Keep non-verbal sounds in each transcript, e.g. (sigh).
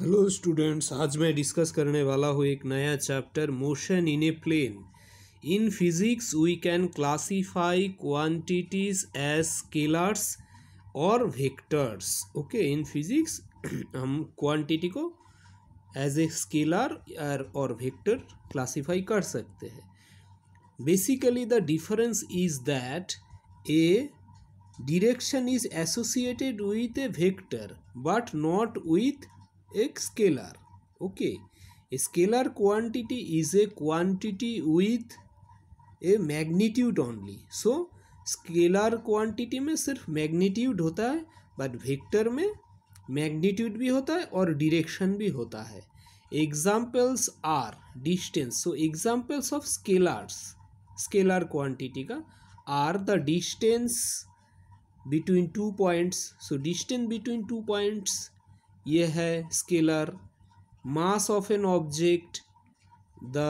Hello students आज मैं discuss करने वाला हूँ एक नया chapter motion in a plane in physics we can classify quantities as scalars और वेक्टर्स ओके इन फिजिक्स हम क्वांटिटी को एज ए स्केलर और वेक्टर क्लासिफाई कर सकते हैं basically the difference is that a direction is associated with a vector but not with एक scalar okay scalar quantity is a quantity with a magnitude only so scalar quantity में सिर्फ magnitude होता है but vector में magnitude भी होता है और डिरेक्शन भी होता है examples are distance so examples of scalars scalar quantity का are the distance between two points so distance between two points ये है scalar mass of an object the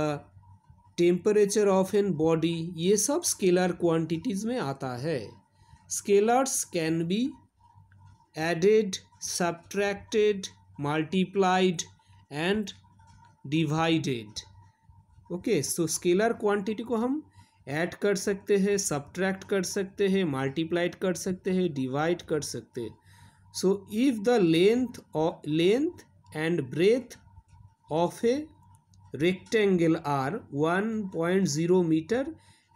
temperature of an body ये सब scalar quantities में आता है scalars can be added subtracted multiplied and divided okay so scalar quantity को हम add कर सकते हैं सब्ट्रैक्ट कर सकते हैं मल्टीप्लाइड कर सकते हैं डिवाइड कर सकते हैं so if the length and breadth of a rectangle are one point zero metre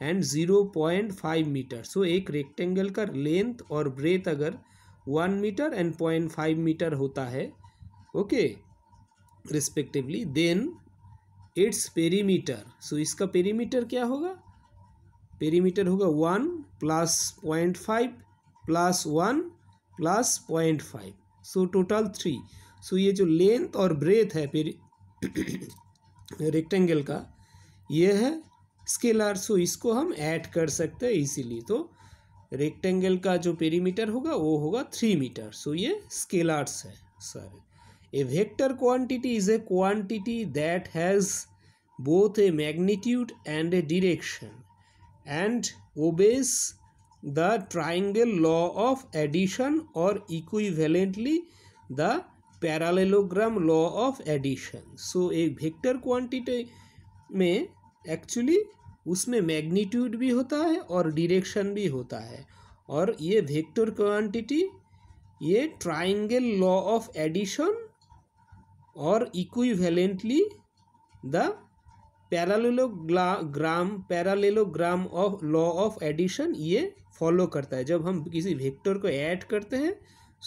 and zero point five metre so एक रेक्टेंगल का लेंथ और ब्रेथ अगर one metre and point five metre होता है okay respectively then its perimeter so इसका perimeter क्या होगा perimeter होगा one plus point five plus one plus point five so total three so ये जो लेंथ और ब्रेथ है फिर रेक्टेंगल (coughs) का ये है स्केलर सो इसको हम ऐड कर सकते हैं इसीलिए तो रेक्टेंगल का जो पेरीमीटर होगा वो होगा थ्री मीटर सो ये स्केलर्स है sorry a vector quantity is a quantity that has both a magnitude and a direction and obeys the triangle law of addition और equivalently the parallelogram law of addition so एक vector quantity में actually उसमें magnitude भी होता है और direction भी होता है और ये वेक्टर क्वांटिटी ये ट्राइंगल लॉ ऑफ एडिशन और equivalently the parallelogram parallelogram of law of addition ये फॉलो करता है जब हम किसी वेक्टर को ऐड करते हैं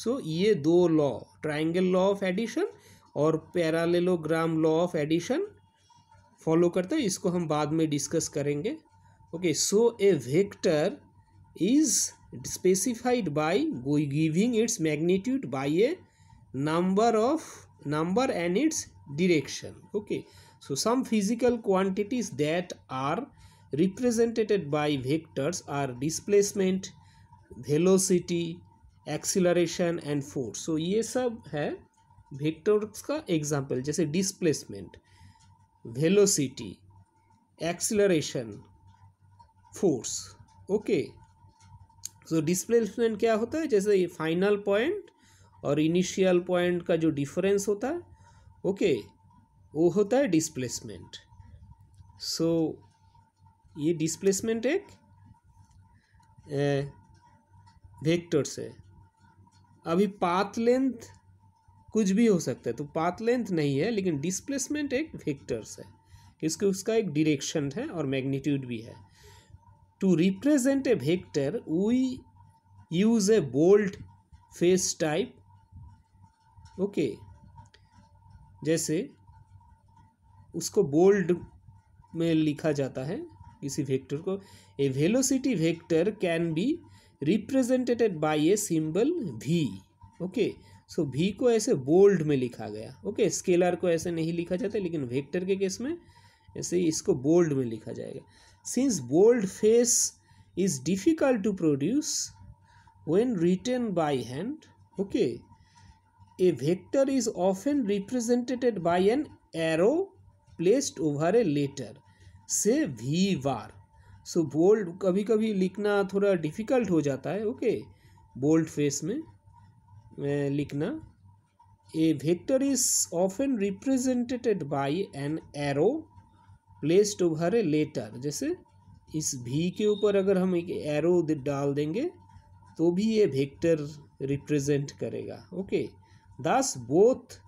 सो ये दो law triangle law of addition और parallelogram law of addition follow करता है इसको हम बाद में डिस्कस करेंगे okay so a vector is specified by giving its magnitude by a number of number and its direction okay so some physical quantities that are represented by vectors are displacement velocity acceleration and force so ये सब है vectors का example जैसे displacement velocity acceleration force okay so so, displacement क्या होता है जैसे final point और इनिशियल पॉइंट का जो डिफरेंस होता है ओके okay, वो होता है डिस्प्लेसमेंट सो ये डिस्प्लेसमेंट एक वेक्टर्स है अभी पाथ लेंथ कुछ भी हो सकता है तो पाथ लेंथ नहीं है लेकिन डिस्प्लेसमेंट एक वेक्टर्स है इसके उसका एक डिरेक्शन है और मैग्नीट्यूड भी है to represent a vector we use a bold face type okay जैसे उसको बोल्ड में लिखा जाता है किसी वेक्टर को a velocity vector can be represented by a symbol v okay so v को ऐसे बोल्ड में लिखा गया ओके okay, स्केलर को ऐसे नहीं लिखा जाता लेकिन वेक्टर के केस में ऐसे इसको बोल्ड में लिखा जाएगा since bold face is difficult to produce when written by hand okay A vector is often represented by an arrow placed over a letter say v bar so bold कभी कभी लिखना थोड़ा डिफ़िकल्ट हो जाता है ओके बोल्ड फेस में लिखना a vector is often represented by an arrow placed over a letter जैसे इस वी के ऊपर अगर हम एक एरो डाल देंगे तो भी ये वेक्टर रिप्रेजेंट करेगा ओके दास बोथ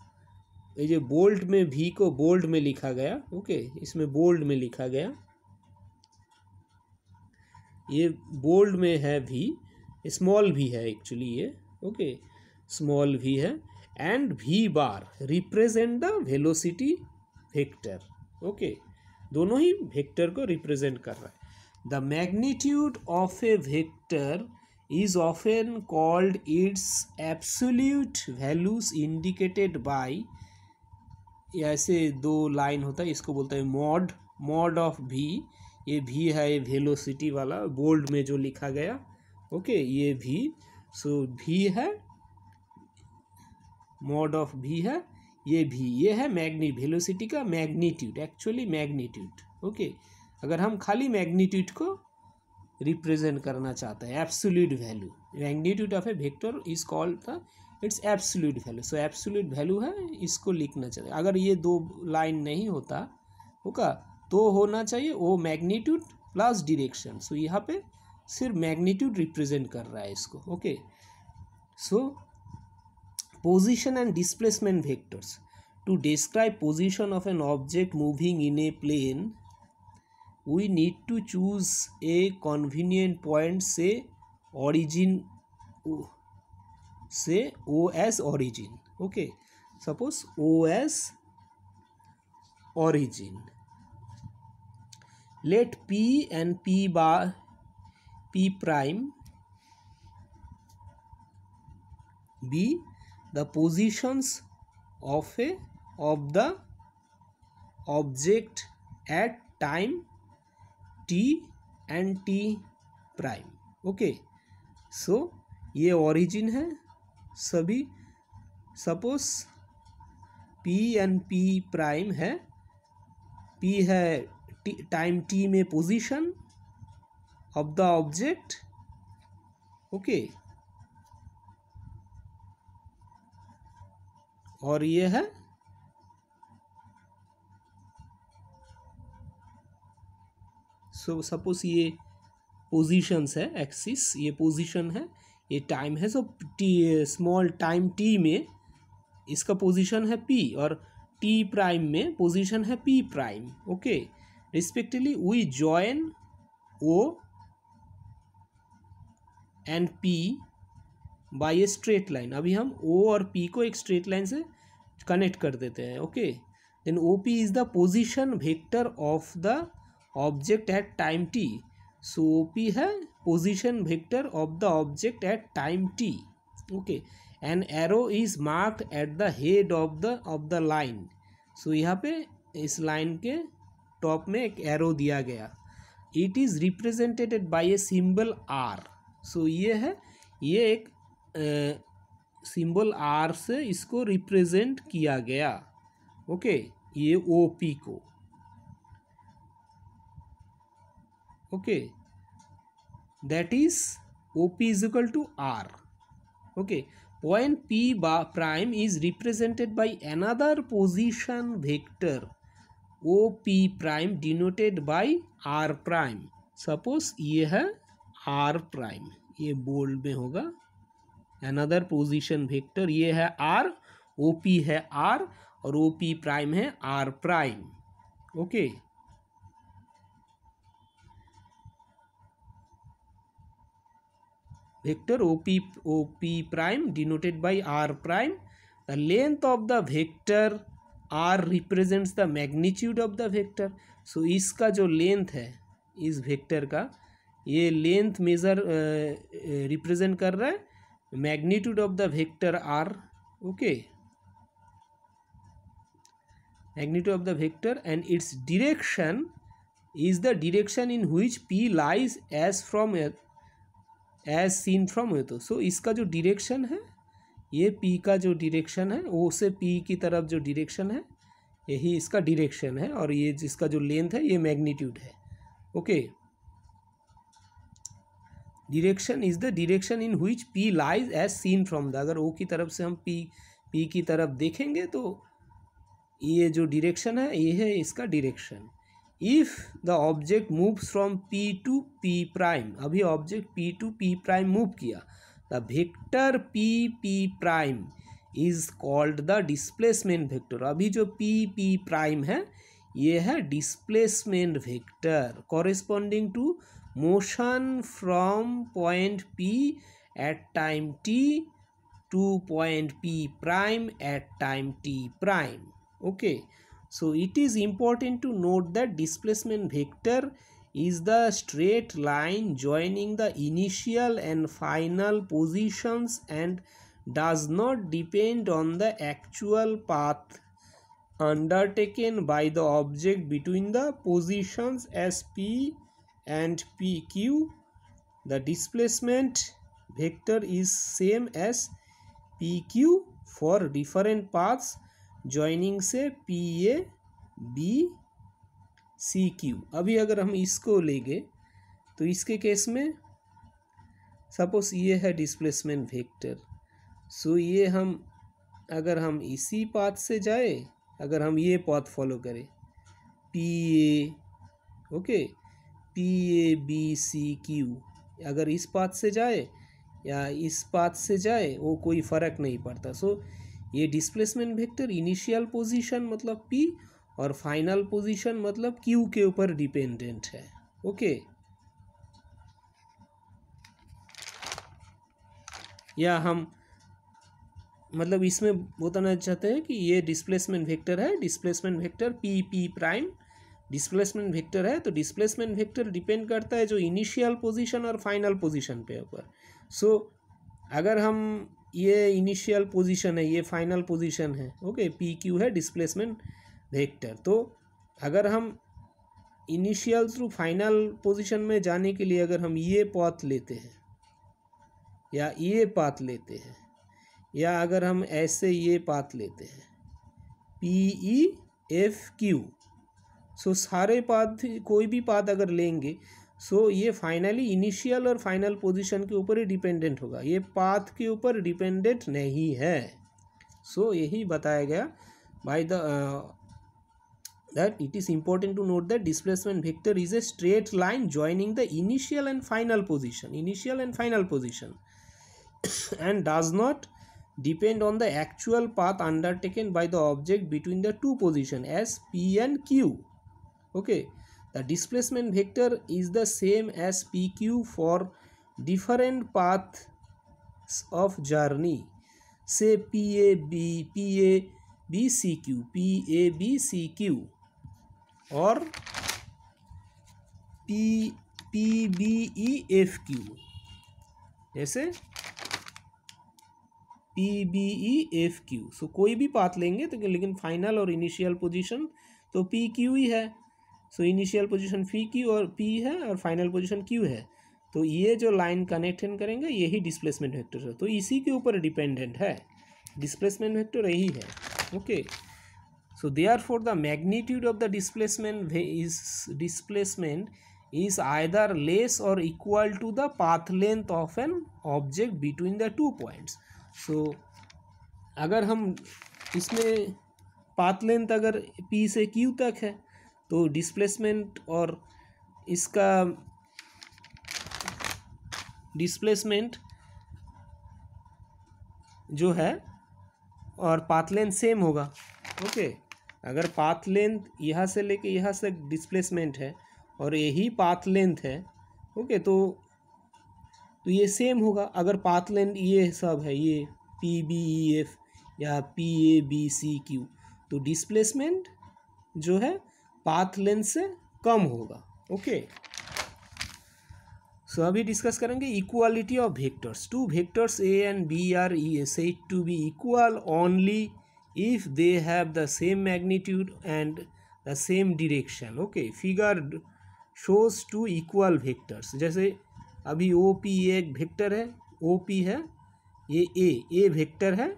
तो ये जो बोल्ड में भी को बोल्ड में लिखा गया ओके इसमें बोल्ड में लिखा गया ये बोल्ड में है भी स्मॉल भी है एक्चुअली ये ओके स्मॉल भी है and v bar represent the velocity vector okay दोनों ही वेक्टर को रिप्रेजेंट कर रहा है the magnitude of a vector is often called its absolute values indicated by ऐसे दो लाइन होता है इसको बोलते हैं मॉड मॉड ऑफ भी ये भी है ये वेलोसिटी वाला बोल्ड में जो लिखा गया ओके ये भी सो भी है मॉड ऑफ भी है ये भी ये है मैग्नी वेलोसिटी का मैग्नीट्यूड एक्चुअली मैग्नीट्यूड ओके अगर हम खाली मैग्नीट्यूड को रिप्रेजेंट करना चाहते हैं absolute value magnitude of a vector is called the its absolute value so absolute value है इसको लिखना चाहिए अगर ये दो लाइन नहीं होता होगा तो होना चाहिए वो मैग्नीट्यूड प्लस डिरेक्शन सो यहाँ पे सिर्फ मैग्नीट्यूड रिप्रेजेंट कर रहा है इसको okay so position and displacement vectors to describe position of an object moving in a plane we need to choose a convenient point say origin say O as origin okay suppose O as origin let P and P बा P prime be the positions of a of the object at time t and t prime okay so ये origin है सभी suppose P and P prime है P है time t में position of the object okay और ये है so so, suppose ये पोजीशंस है एक्सिस ये पोजीशन है ये टाइम है so t small time t में इसका पोजीशन है पी और टी प्राइम में पोजीशन है P prime okay respectively we join O and P by a straight line अभी हम ओ और पी को एक स्ट्रेट लाइन से कनेक्ट कर देते हैं okay then O P is the position vector of the object at time t so O P है position vector of the object at time t okay an arrow is mark at the head of the of the line so यहाँ पे इस line के top में एक arrow दिया गया it is represented by a symbol r so ये है ये एक सिम्बल आर से इसको रिप्रेजेंट किया गया ओके ये ओ पी को okay that is op is equal to r okay when p prime is represented by another position vector op prime denoted by r prime suppose ये है r prime ये bold में होगा another position vector ये है r OP है r और OP prime है r prime okay vector op op prime denoted by r prime the length of the vector r represents the magnitude of the vector so इसका जो length है इस vector का ये length measure uh, represent कर रहा है magnitude of the vector r okay magnitude of the vector and its direction is the direction in which p lies as from as seen from ये तो सो इसका जो डिरेक्शन है ये पी का जो डिरेक्शन है वो से पी की तरफ जो डिरेक्शन है यही इसका डिरेक्शन है और ये जिसका जो लेंथ है ये मैग्नीट्यूड है okay direction is the direction in which P lies as seen from the अगर ओ की तरफ से हम पी पी की तरफ देखेंगे तो ये जो डिरेक्शन है ये है इसका direction if the object move from P to P prime अभी object P to P prime move किया the vector P P prime is called the displacement vector अभी जो पी पी प्राइम है ये है displacement vector corresponding to motion from point P at time t to point P prime at time t prime okay So it is important to note that displacement vector is the straight line joining the initial and final positions and does not depend on the actual path undertaken by the object between the positions as P and PQ. The displacement vector is same as PQ for different paths joining say P A B C Q अभी अगर हम इसको लेंगे तो इसके case में suppose ये है डिस्प्लेसमेंट वेक्टर सो ये हम अगर हम इसी पाथ से जाए अगर हम ये पाथ फॉलो करें P A okay P A B C Q अगर इस पाथ से जाए या इस पाथ से जाए वो कोई फ़र्क नहीं पड़ता सो so, ये डिस्प्लेसमेंट वेक्टर इनिशियल पोजीशन मतलब पी और फाइनल पोजीशन मतलब क्यू के ऊपर डिपेंडेंट है ओके या हम मतलब इसमें बताना चाहते हैं कि ये डिस्प्लेसमेंट वेक्टर है displacement vector P P prime displacement vector है तो डिस्प्लेसमेंट वेक्टर डिपेंड करता है जो इनिशियल पोजीशन और फाइनल पोजीशन पे ऊपर सो so, अगर हम ये इनिशियल पोजीशन है ये फाइनल पोजीशन है ओके पी क्यू है डिस्प्लेसमेंट वेक्टर तो अगर हम इनिशियल थ्रू फाइनल पोजीशन में जाने के लिए अगर हम ये पाथ लेते हैं या ये पाथ लेते हैं या अगर हम ऐसे ये पाथ लेते हैं P E F Q so सारे पाथ कोई भी पाथ अगर लेंगे सो so, ये फाइनली इनिशियल और फाइनल पोजीशन के ऊपर ही डिपेंडेंट होगा ये पाथ के ऊपर डिपेंडेंट नहीं है सो so, यही बताया गया by the that it is important to note that displacement vector is a straight line joining the initial and final position initial and final position and does not depend on the actual path undertaken by the object between the two positions P and Q okay the displacement vector is the same as pq for different paths of journey say pa pa b b c q b c q or p p b e pbefq जैसे P B E F Q so कोई भी path लेंगे तो लेकिन final और initial position तो P Q hi hai so initial position P Q और P है और फाइनल पोजिशन क्यू है तो ये जो लाइन कनेक्ट करेंगे यही डिस्प्लेसमेंट वेक्टर है तो इसी के ऊपर डिपेंडेंट है डिस्प्लेसमेंट वेक्टर यही है okay so they are for the magnitude of the displacement is displacement is either less और equal to the path length of an object between the two points so अगर हम इसमें path length अगर P से Q तक है तो displacement और इसका डिस्प्लेसमेंट जो है और पाथ लेंथ सेम होगा ओके अगर पाथ लेंथ यहाँ से लेके यहाँ से डिस्प्लेसमेंट है और यही पाथ लेंथ है ओके तो तो ये सेम होगा अगर पाथ लेंथ ये सब है ये पी बी ई एफ या P A B C Q तो डिस्प्लेसमेंट जो है पाथ लेंथ से कम होगा ओके सो अभी डिस्कस करेंगे equality of vectors two vectors A and B are said to be equal only if they have the same magnitude and the same direction okay figure shows two equal vectors जैसे अभी O P एक vector है ओ P है ये ए ए vector है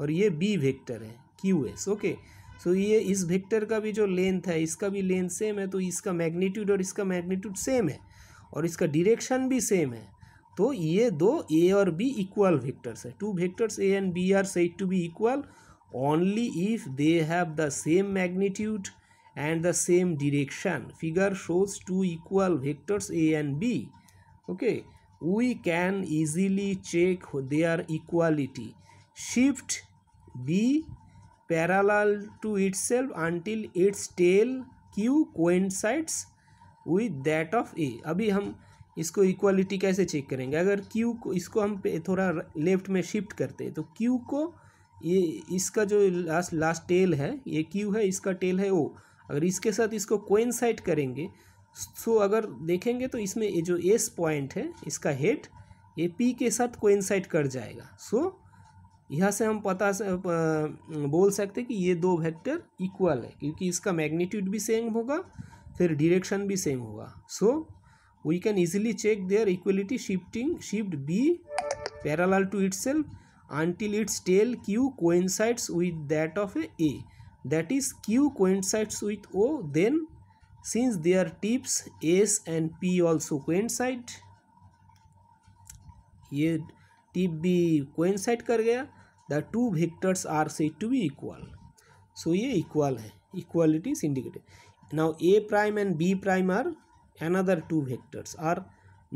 और ये B vector है Q S okay so so, ये इस वेक्टर का भी जो लेंथ है इसका भी लेंथ सेम है तो इसका मैग्नीट्यूड और इसका मैग्नीट्यूड सेम है और इसका डिरेक्शन भी सेम है तो ये दो ए और बी इक्वल वेक्टर्स है two vectors A and B are set to be equal only if they have the same magnitude and the same direction figure shows two equal vectors A and B okay we can easily check they are equality shift B parallel to itself until its tail q coincides with that of a अभी हम इसको equality कैसे check करेंगे अगर Q को इसको हम थोड़ा लेफ्ट में शिफ्ट करते हैं तो Q को ये इसका जो लास्ट लास्ट टेल है ये Q है इसका टेल है O अगर इसके साथ इसको कोइंसाइड करेंगे सो अगर देखेंगे तो इसमें ये जो एस पॉइंट है इसका हेड ये पी के साथ कोइंसाइड कर जाएगा सो so, यहाँ से हम पता से बोल सकते कि ये दो वेक्टर इक्वल है क्योंकि इसका मैग्नीट्यूड भी सेम होगा फिर डिरेक्शन भी सेम होगा so we can easily check their equality shifting shift B parallel to itself until its tail Q coincides with that of A A that is Q coincides with O then since their tips S and P also coincide ये tip B coincide कर गया the two vectors are said to be equal so ये equal है equality is indicated now A prime and B prime are other two vectors are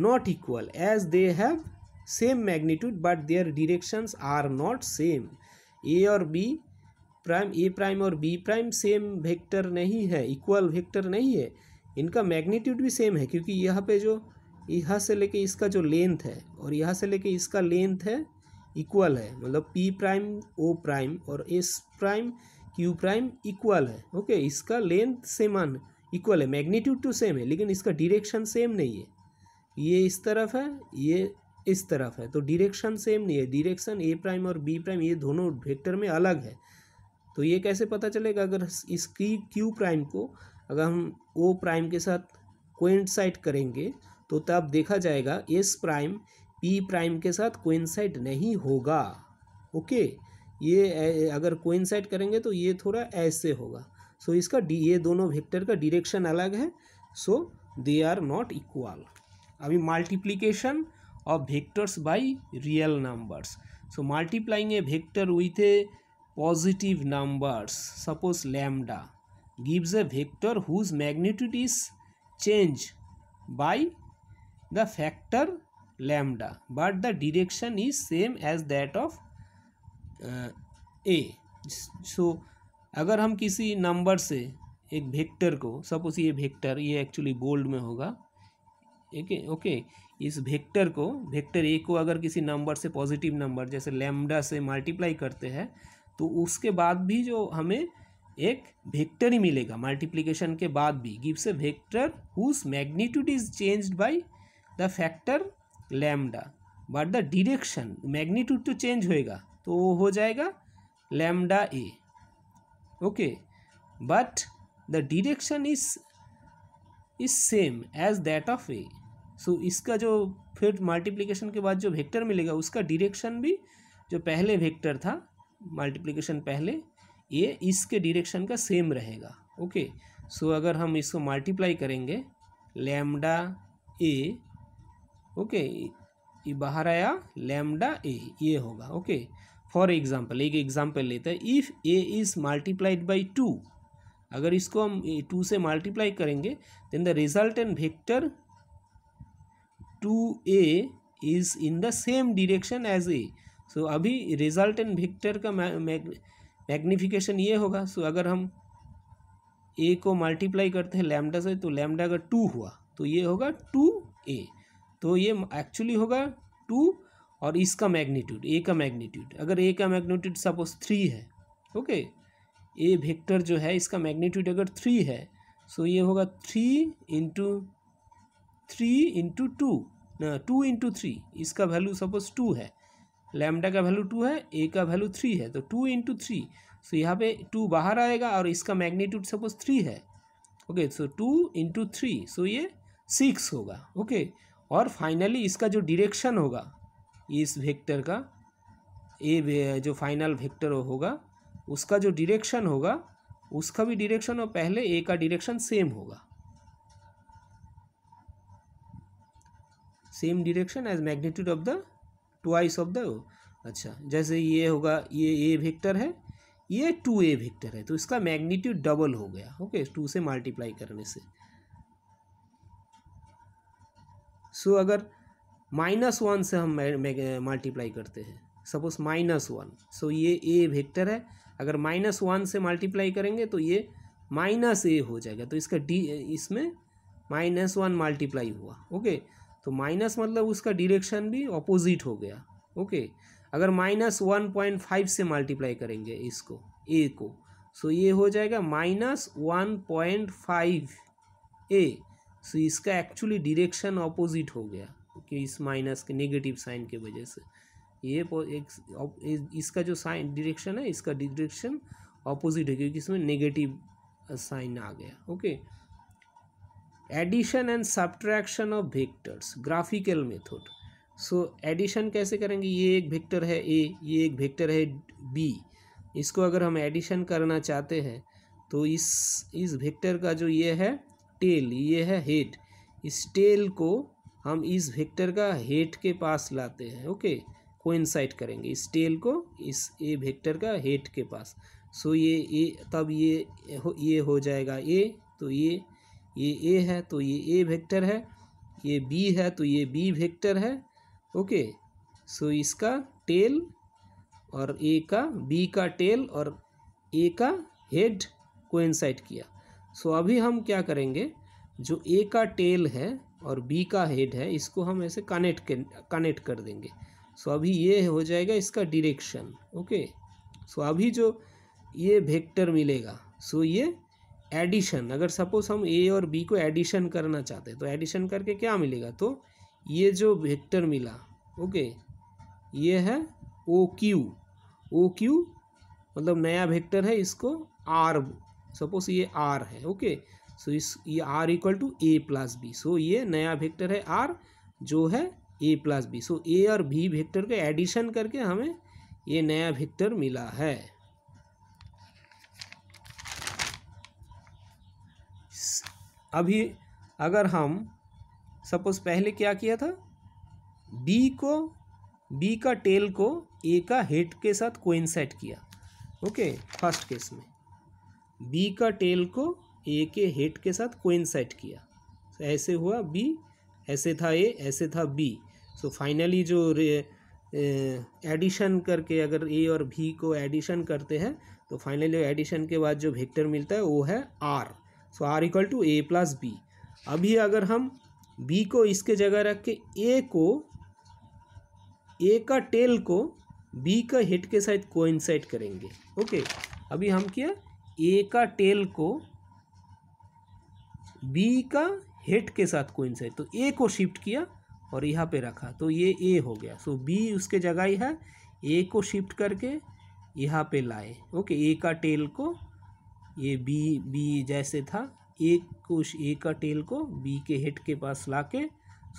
not equal as they have same magnitude but their directions are not same A और B prime A prime और B prime same vector नहीं है equal vector नहीं है इनका magnitude भी same है क्योंकि यहाँ पे जो यहाँ से लेके इसका जो लेंथ है और यहाँ से लेके इसका लेंथ है इक्वल है मतलब पी प्राइम ओ प्राइम और S prime Q prime equal है ओके इसका लेंथ सेमान इक्वल है मैग्नीट्यूड तो सेम है लेकिन इसका डिरेक्शन सेम नहीं है ये इस तरफ है ये इस तरफ है तो डिरेक्शन सेम नहीं है डिरेक्शन ए प्राइम और बी प्राइम ये दोनों वेक्टर में अलग है तो ये कैसे पता चलेगा अगर इसकी क्यू प्राइम को अगर हम ओ प्राइम के साथ कोइंसाइड करेंगे तो तब देखा जाएगा एस प्राइम पी प्राइम के साथ कोइंसाइड नहीं होगा ओके ये अगर कोइंसाइड करेंगे तो ये थोड़ा ऐसे होगा सो इसका डी ये दोनों वेक्टर का डिरेक्शन अलग है so they are not equal अभी multiplication of vectors by real numbers so multiplying a vector with a positive numbers suppose lambda gives a vector whose magnitude is change by the factor lambda but the direction is same as that of uh, a so अगर हम किसी number से एक vector को suppose ये vector ये actually bold में होगा ओके ओके इस वेक्टर को वेक्टर ए को अगर किसी नंबर से पॉजिटिव नंबर जैसे लैम्डा से मल्टीप्लाई करते हैं तो उसके बाद भी जो हमें एक वेक्टर ही मिलेगा मल्टीप्लिकेशन के बाद भी gives a vector whose magnitude is changed by the factor lambda but the direction magnitude तो चेंज होएगा तो वो हो जाएगा lambda A okay but the direction is is same as that of A so इसका जो फिर मल्टीप्लीकेशन के बाद जो वेक्टर मिलेगा उसका डिरेक्शन भी जो पहले वेक्टर था मल्टीप्लीकेशन पहले ये इसके डिरेक्शन का सेम रहेगा ओके सो अगर हम इसको मल्टीप्लाई करेंगे लैमडा ए ओके ये बाहर आया लेमडा ए ये होगा ओके फॉर एग्जाम्पल एक एग्जाम्पल लेते हैं if A is multiplied by two अगर इसको हम टू से मल्टीप्लाई करेंगे then the resultant vector two A is in the same direction as A so अभी रिजल्टेंट वेक्टर का मैग्निफिकेशन ये होगा सो so अगर हम ए को मल्टीप्लाई करते हैं लैम्डा से तो लैम्डा अगर टू हुआ तो ये होगा टू ए तो ये एक्चुअली होगा टू और इसका मैग्नीट्यूड ए का मैग्नीट्यूड अगर ए का मैग्नीट्यूड सपोज थ्री है ओके ए वेक्टर जो है इसका मैग्नीट्यूड अगर थ्री है सो ये होगा three into three into two ना टू इंटू थ्री इसका वैल्यू सपोज टू है लैमडा का वैल्यू टू है ए का वैल्यू थ्री है तो टू इंटू थ्री सो यहाँ पे टू बाहर आएगा और इसका मैग्नीट्यूड सपोज थ्री है okay so two into three so ये सिक्स होगा ओके okay? और फाइनली इसका जो डिरेक्शन होगा इस वेक्टर का ये जो फाइनल वेक्टर होगा उसका जो डिरेक्शन होगा उसका भी डिरेक्शन और पहले ए का डिरेक्शन सेम होगा same direction as magnitude of the twice of the अच्छा जैसे ये होगा ये ए वेक्टर है ये टू ए वेक्टर है तो इसका मैग्नीट्यूड डबल हो गया ओके टू से मल्टीप्लाई करने से सो अगर माइनस वन से हम मल्टीप्लाई करते हैं सपोज माइनस वन सो ये ए वेक्टर है अगर माइनस वन से मल्टीप्लाई करेंगे तो ये माइनस ए हो जाएगा तो इसका डी इसमें माइनस वन मल्टीप्लाई हुआ ओके तो माइनस मतलब उसका डिरेक्शन भी ऑपोजिट हो गया ओके अगर माइनस वन पॉइंट फाइव से मल्टीप्लाई करेंगे इसको ए को सो ये हो जाएगा minus one point five A so इसका एक्चुअली डिरेक्शन ऑपोजिट हो गया कि इस माइनस के नेगेटिव साइन के वजह से ये एक इसका जो साइन डिरेक्शन है इसका डिरेक्शन ऑपोजिट है क्योंकि इसमें नेगेटिव साइन आ गया okay addition and subtraction of vectors graphical method so addition कैसे करेंगे ये एक वेक्टर है ए ये एक वेक्टर है बी इसको अगर हम एडिशन करना चाहते हैं तो इस इस वेक्टर का जो ये है टेल ये है हेड इस टेल को हम इस वेक्टर का हेड के पास लाते हैं ओके कोइंसाइड करेंगे इस टेल को इस ए वेक्टर का हेड के पास सो ये ए तब ये हो ये हो जाएगा ए तो ये ये ए है तो ये ए वेक्टर है ये बी है तो ये बी वेक्टर है ओके सो इसका टेल और ए का बी का टेल और ए का हेड कोइंसाइड किया सो अभी हम क्या करेंगे जो ए का टेल है और बी का हेड है इसको हम ऐसे कनेक्ट कनेक्ट कर देंगे सो अभी ये हो जाएगा इसका डिरेक्शन ओके सो अभी जो ये वेक्टर मिलेगा सो ये एडिशन अगर सपोज हम ए और बी को एडिशन करना चाहते हैं तो एडिशन करके क्या मिलेगा तो ये जो वेक्टर मिला ओके ये है ओ क्यू ओ क्यू मतलब नया वेक्टर है इसको आर सपोज ये आर है ओके सो इस ये R equal to A plus B so ये नया वेक्टर है आर जो है ए प्लस बी सो ए और बी वेक्टर का एडिशन करके हमें ये नया वेक्टर मिला है अभी अगर हम सपोज पहले क्या किया था बी को बी का टेल को ए का हेड के साथ कोइंसाइड किया ओके फर्स्ट केस में बी का टेल को ए के हेड के साथ कोइनसाइट किया so, तो ऐसे हुआ बी ऐसे था ए ऐसे था बी सो फाइनली जो एडिशन करके अगर ए और भी को एडिशन करते हैं तो फाइनली एडिशन के बाद जो वेक्टर मिलता है वो है R so R equal to A plus B अभी अगर हम बी को इसके जगह रख के ए को ए का टेल को बी का हेड के साथ कोइंसाइड करेंगे ओके अभी हम क्या ए का टेल को बी का हेड के साथ कोइन साइड तो ए को शिफ्ट किया और यहाँ पे रखा तो ये ए हो गया सो बी उसके जगह ही है ए को शिफ्ट करके यहाँ पे लाए ओके ए का टेल को ये बी बी जैसे था ए को ए का टेल को बी के हेड के पास ला के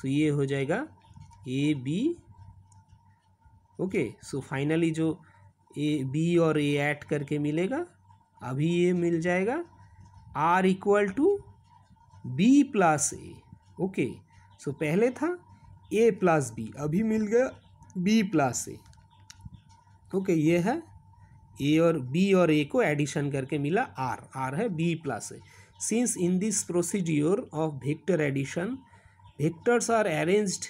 सो ये हो जाएगा A B okay so finally जो ए बी और ए ऐड करके मिलेगा अभी ये मिल जाएगा R equal to B plus A okay so पहले था ए प्लस बी अभी मिल गया बी प्लस ए ओके ये है ए और बी और ए को एडिशन करके मिला आर आर है B plus A since in this procedure of vector addition vectors are arranged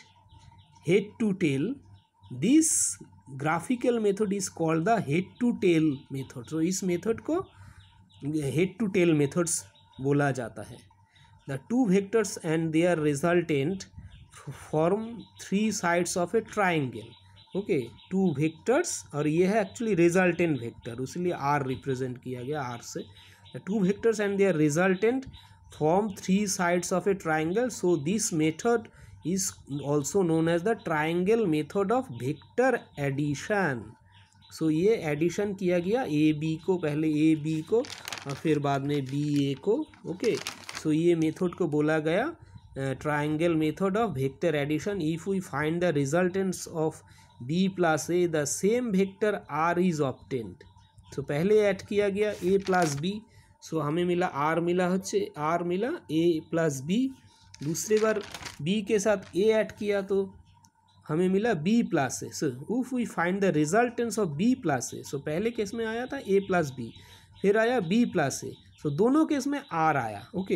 head to tail this graphical method is called the head to tail method so इस method को head to tell methods बोला जाता है the two vectors and they are resultant form three sides of a triangle okay two vectors और ये है actually resultant vector उसीलिए R represent किया गया आर से the two vectors and they are resultant form three sides of a triangle so this method is also known as the triangle method of vector addition so ये addition किया गया A B को पहले A B को और फिर बाद में बी ए को ओके सो ये मेथड को बोला गया triangle method of vector addition if we find the resultants of B plus A the same vector R is obtained तो पहले ऐड किया गया ए प्लस बी सो हमें मिला आर मिला हे आर मिला ए प्लस बी दूसरे बार बी के साथ ए ऐड किया तो हमें मिला B plus A so if we find the resultants of B plus A so पहले केस में आया था ए प्लस बी फिर आया बी प्लस ए सो दोनों केस में आर आया okay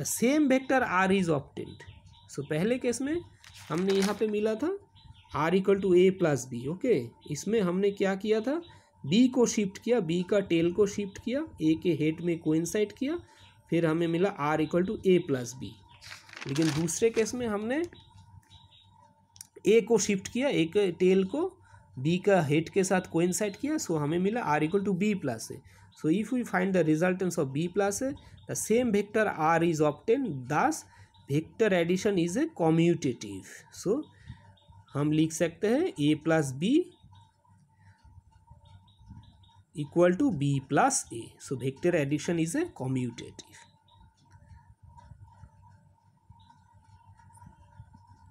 the same vector R is obtained so पहले केस में हमने यहाँ पे मिला था R equal to A plus B okay इसमें हमने क्या किया था बी को शिफ्ट किया बी का टेल को शिफ्ट किया ए के हेड में को किया फिर हमें मिला R equal to A plus B लेकिन दूसरे केस में हमने ए को शिफ्ट किया ए के टेल को बी का हेड के साथ को किया सो हमें मिला R equal to B plus A So if we find the resultants of B plus A, the same vector R is obtained. Thus, vector addition is a commutative. So हम लिख सकते हैं A plus b equal to b plus a so vector addition is a commutative